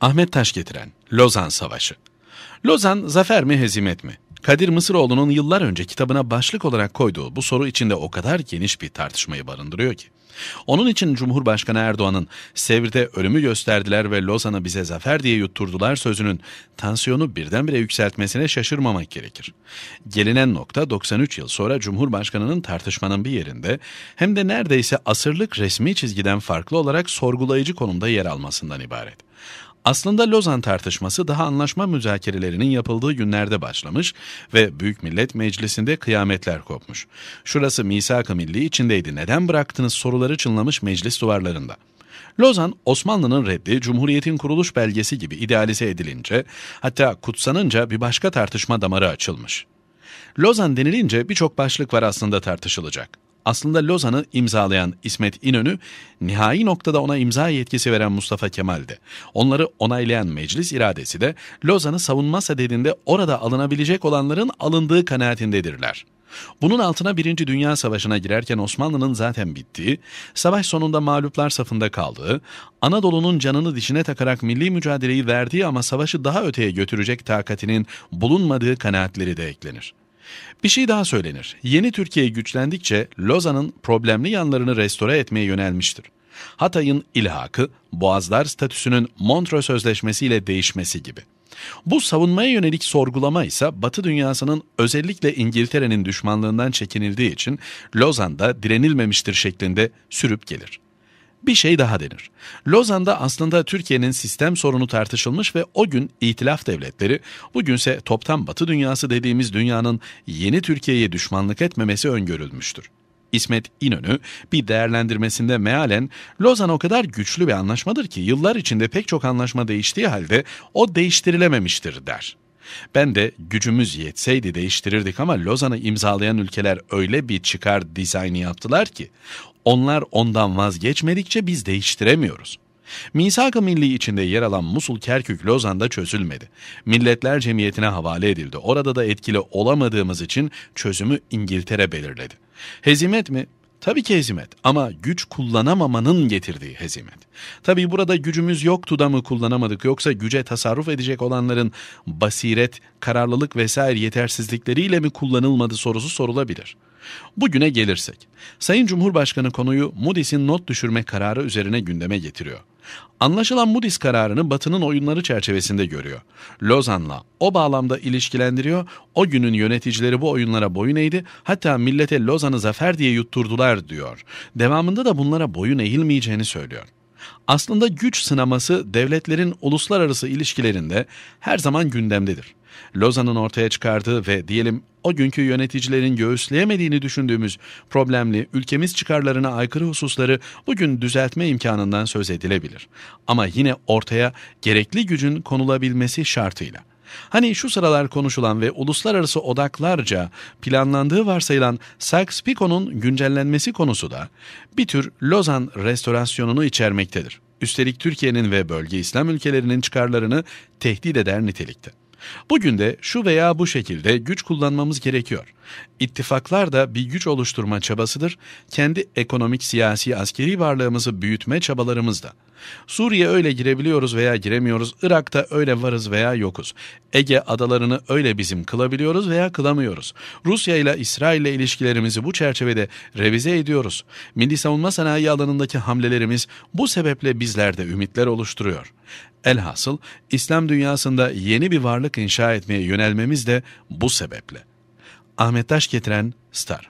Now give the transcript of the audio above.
Ahmet Taş getiren Lozan Savaşı. Lozan zafer mi hezimet mi? Kadir Mısıroğlu'nun yıllar önce kitabına başlık olarak koyduğu bu soru içinde o kadar geniş bir tartışmayı barındırıyor ki. Onun için Cumhurbaşkanı Erdoğan'ın Sevr'de ölümü gösterdiler ve Lozan'ı bize zafer diye yutturdular sözünün tansiyonu birdenbire yükseltmesine şaşırmamak gerekir. Gelinen nokta 93 yıl sonra Cumhurbaşkanı'nın tartışmanın bir yerinde hem de neredeyse asırlık resmi çizgiden farklı olarak sorgulayıcı konumda yer almasından ibaret. Aslında Lozan tartışması daha anlaşma müzakerelerinin yapıldığı günlerde başlamış ve Büyük Millet Meclisi'nde kıyametler kopmuş. Şurası misak-ı milli içindeydi neden bıraktınız soruları çınlamış meclis duvarlarında. Lozan, Osmanlı'nın reddi, Cumhuriyet'in kuruluş belgesi gibi idealize edilince, hatta kutsanınca bir başka tartışma damarı açılmış. Lozan denilince birçok başlık var aslında tartışılacak. Aslında Lozan'ı imzalayan İsmet İnönü, nihai noktada ona imza yetkisi veren Mustafa Kemal'di. Onları onaylayan meclis iradesi de Lozan'ı savunmasa dediğinde orada alınabilecek olanların alındığı kanaatindedirler. Bunun altına Birinci Dünya Savaşı'na girerken Osmanlı'nın zaten bittiği, savaş sonunda mağluplar safında kaldığı, Anadolu'nun canını dişine takarak milli mücadeleyi verdiği ama savaşı daha öteye götürecek takatinin bulunmadığı kanaatleri de eklenir. Bir şey daha söylenir. Yeni Türkiye güçlendikçe Lozan'ın problemli yanlarını restore etmeye yönelmiştir. Hatay'ın ilhakı, Boğazlar statüsünün Montreux Sözleşmesi ile değişmesi gibi. Bu savunmaya yönelik sorgulama ise Batı dünyasının özellikle İngiltere'nin düşmanlığından çekinildiği için Lozan'da direnilmemiştir şeklinde sürüp gelir bir şey daha denir. Lozan'da aslında Türkiye'nin sistem sorunu tartışılmış ve o gün itilaf devletleri, bugünse toptan batı dünyası dediğimiz dünyanın yeni Türkiye'ye düşmanlık etmemesi öngörülmüştür. İsmet İnönü bir değerlendirmesinde mealen Lozan o kadar güçlü bir anlaşmadır ki yıllar içinde pek çok anlaşma değiştiği halde o değiştirilememiştir der. Ben de gücümüz yetseydi değiştirirdik ama Lozan'ı imzalayan ülkeler öyle bir çıkar dizaynı yaptılar ki onlar ondan vazgeçmedikçe biz değiştiremiyoruz. Misak-ı Milli içinde yer alan Musul Kerkük Lozan'da çözülmedi. Milletler Cemiyeti'ne havale edildi. Orada da etkili olamadığımız için çözümü İngiltere belirledi. Hezimet mi? Tabii ki hezimet ama güç kullanamamanın getirdiği hezimet. Tabii burada gücümüz yoktu da mı kullanamadık yoksa güce tasarruf edecek olanların basiret, kararlılık vesaire yetersizlikleriyle mi kullanılmadı sorusu sorulabilir. Bugüne gelirsek, Sayın Cumhurbaşkanı konuyu Moody's'in not düşürme kararı üzerine gündeme getiriyor. Anlaşılan Moody's kararını Batı'nın oyunları çerçevesinde görüyor. Lozan'la o bağlamda ilişkilendiriyor, o günün yöneticileri bu oyunlara boyun eğdi, hatta millete Lozan'ı zafer diye yutturdular diyor. Devamında da bunlara boyun eğilmeyeceğini söylüyor. Aslında güç sınaması devletlerin uluslararası ilişkilerinde her zaman gündemdedir. Lozan'ın ortaya çıkardığı ve diyelim o günkü yöneticilerin göğüsleyemediğini düşündüğümüz problemli, ülkemiz çıkarlarına aykırı hususları bugün düzeltme imkanından söz edilebilir. Ama yine ortaya gerekli gücün konulabilmesi şartıyla. Hani şu sıralar konuşulan ve uluslararası odaklarca planlandığı varsayılan Sykes-Picot'un güncellenmesi konusu da bir tür Lozan restorasyonunu içermektedir. Üstelik Türkiye'nin ve bölge İslam ülkelerinin çıkarlarını tehdit eder nitelikte. Bugün de şu veya bu şekilde güç kullanmamız gerekiyor. İttifaklar da bir güç oluşturma çabasıdır, kendi ekonomik, siyasi, askeri varlığımızı büyütme çabalarımız da. Suriye öyle girebiliyoruz veya giremiyoruz. Irak'ta öyle varız veya yokuz. Ege adalarını öyle bizim kılabiliyoruz veya kılamıyoruz. Rusya ile İsrail ile ilişkilerimizi bu çerçevede revize ediyoruz. Milli savunma sanayi alanındaki hamlelerimiz bu sebeple bizlerde ümitler oluşturuyor. Elhasıl İslam dünyasında yeni bir varlık inşa etmeye yönelmemiz de bu sebeple. Ahmet Taş getiren Star